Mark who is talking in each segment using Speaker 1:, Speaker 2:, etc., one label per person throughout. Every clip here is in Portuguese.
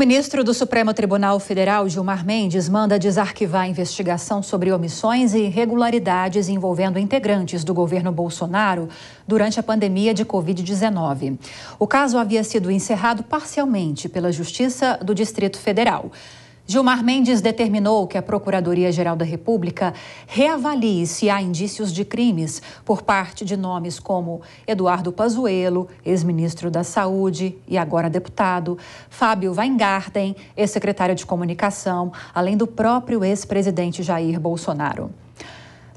Speaker 1: ministro do Supremo Tribunal Federal, Gilmar Mendes, manda desarquivar a investigação sobre omissões e irregularidades envolvendo integrantes do governo Bolsonaro durante a pandemia de Covid-19. O caso havia sido encerrado parcialmente pela Justiça do Distrito Federal. Gilmar Mendes determinou que a Procuradoria-Geral da República reavalie se há indícios de crimes por parte de nomes como Eduardo Pazuello, ex-ministro da Saúde e agora deputado, Fábio Weingarten, ex-secretário de Comunicação, além do próprio ex-presidente Jair Bolsonaro.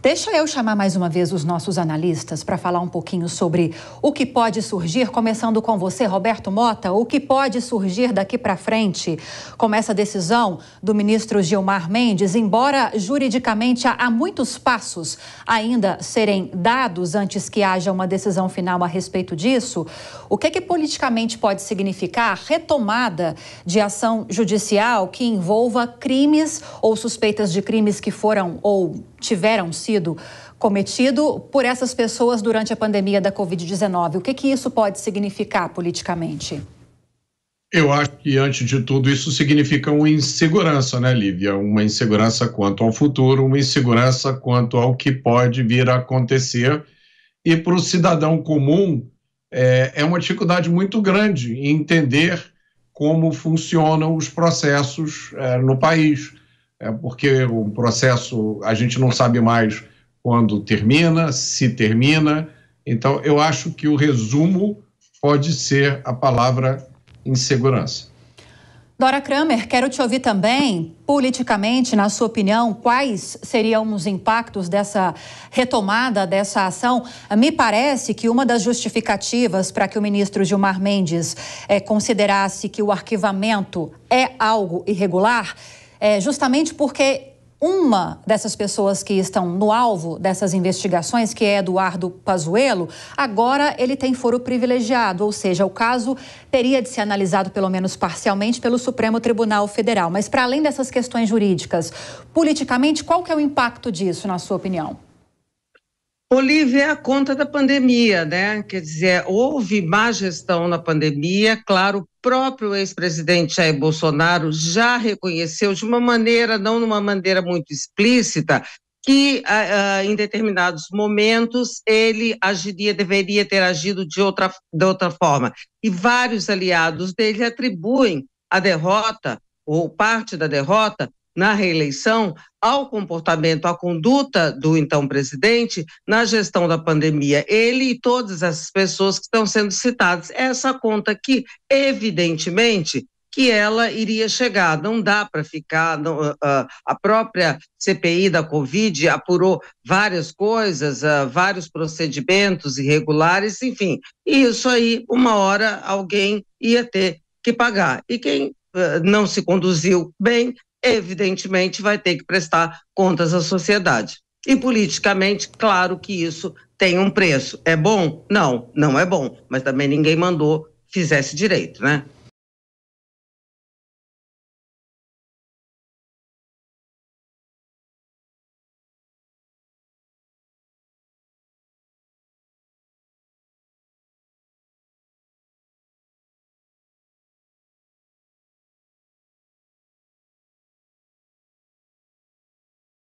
Speaker 1: Deixa eu chamar mais uma vez os nossos analistas para falar um pouquinho sobre o que pode surgir, começando com você, Roberto Mota, o que pode surgir daqui para frente com essa decisão do ministro Gilmar Mendes, embora juridicamente há muitos passos ainda serem dados antes que haja uma decisão final a respeito disso, o que é que politicamente pode significar retomada de ação judicial que envolva crimes ou suspeitas de crimes que foram ou tiveram sido sido cometido por essas pessoas durante a pandemia da Covid-19. O que, que isso pode significar politicamente?
Speaker 2: Eu acho que, antes de tudo, isso significa uma insegurança, né, Lívia? Uma insegurança quanto ao futuro, uma insegurança quanto ao que pode vir a acontecer. E para o cidadão comum, é, é, uma dificuldade muito grande entender como funcionam os processos é, no país é porque o processo a gente não sabe mais quando termina, se termina. Então, eu acho que o resumo pode ser a palavra insegurança.
Speaker 1: Dora Kramer, quero te ouvir também, politicamente, na sua opinião, quais seriam os impactos dessa retomada dessa ação? Me parece que uma das justificativas para que o ministro Gilmar Mendes eh, considerasse que o arquivamento é algo irregular é, justamente porque uma dessas pessoas que estão no alvo dessas investigações, que é Eduardo Pazuello, agora ele tem foro privilegiado, ou seja, o caso teria de ser analisado pelo menos parcialmente pelo Supremo Tribunal Federal. Mas para além dessas questões jurídicas, politicamente, qual que é o impacto disso, na sua opinião?
Speaker 3: Olivia, é a conta da pandemia, né? Quer dizer, houve má gestão na pandemia. Claro, o próprio ex-presidente Jair Bolsonaro já reconheceu de uma maneira, não de uma maneira muito explícita, que uh, em determinados momentos ele agiria, deveria ter agido de outra, de outra forma. E vários aliados dele atribuem a derrota, ou parte da derrota, na reeleição ao comportamento, à conduta do então presidente na gestão da pandemia. Ele e todas essas pessoas que estão sendo citadas. Essa conta aqui, evidentemente, que ela iria chegar. Não dá para ficar. Não, uh, a própria CPI da Covid apurou várias coisas, uh, vários procedimentos irregulares, enfim. E isso aí, uma hora, alguém ia ter que pagar. E quem não se conduziu bem evidentemente vai ter que prestar contas à sociedade. E politicamente, claro que isso tem um preço. É bom? Não, não é bom. Mas também ninguém mandou fizesse direito, né?